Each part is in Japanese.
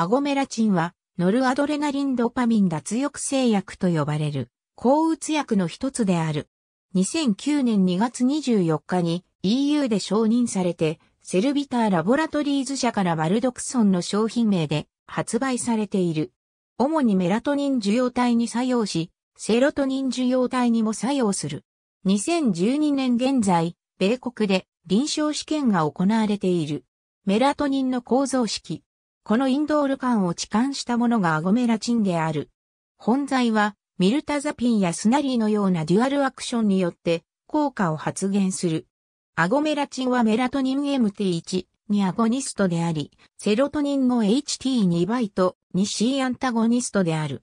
アゴメラチンは、ノルアドレナリンドパミン脱抑制薬と呼ばれる、抗うつ薬の一つである。2009年2月24日に EU で承認されて、セルビターラボラトリーズ社からバルドクソンの商品名で発売されている。主にメラトニン受容体に作用し、セロトニン受容体にも作用する。2012年現在、米国で臨床試験が行われている。メラトニンの構造式。このインドール感を置換したものがアゴメラチンである。本材は、ミルタザピンやスナリーのようなデュアルアクションによって効果を発現する。アゴメラチンはメラトニン MT1 にアゴニストであり、セロトニン後 HT2 倍と 2C アンタゴニストである。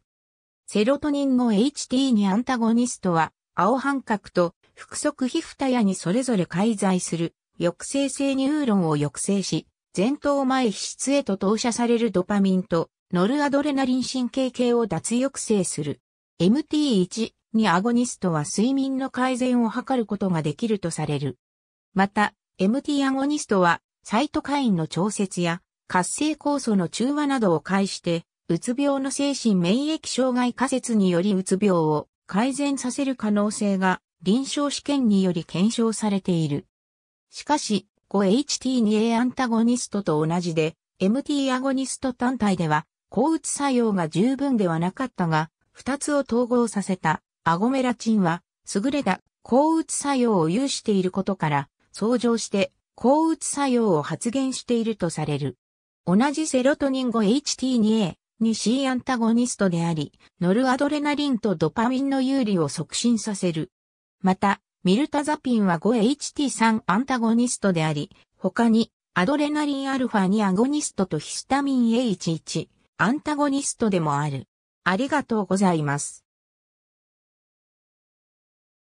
セロトニン後 HT2 アンタゴニストは、青半角と複側皮蓋やにそれぞれ介在する抑制性ニューロンを抑制し、前頭前皮質へと投射されるドパミンとノルアドレナリン神経系を脱抑制する。MT1 にアゴニストは睡眠の改善を図ることができるとされる。また、MT アゴニストはサイトカインの調節や活性酵素の中和などを介して、うつ病の精神免疫障害仮説によりうつ病を改善させる可能性が臨床試験により検証されている。しかし、5HT2A アンタゴニストと同じで、MT アゴニスト単体では、抗うつ作用が十分ではなかったが、二つを統合させたアゴメラチンは、優れた抗うつ作用を有していることから、相乗して抗うつ作用を発現しているとされる。同じセロトニン 5HT2A に C アンタゴニストであり、ノルアドレナリンとドパミンの有利を促進させる。また、ミルタザピンは 5-HT3 アンタゴニストであり、他にアドレナリンアルファ2アゴニストとヒスタミン H1 アンタゴニストでもある。ありがとうございます。